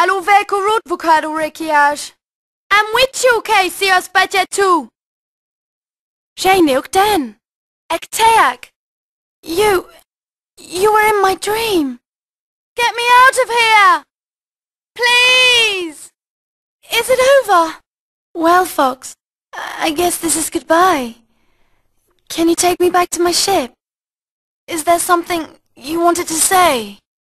Aluve curut vucadu i Am with you, Cassius Bajetu. Shainuk den. Ekteak. You... you were in my dream. Get me out of here! Please! Is it over? Well, Fox, I guess this is goodbye. Can you take me back to my ship? Is there something you wanted to say?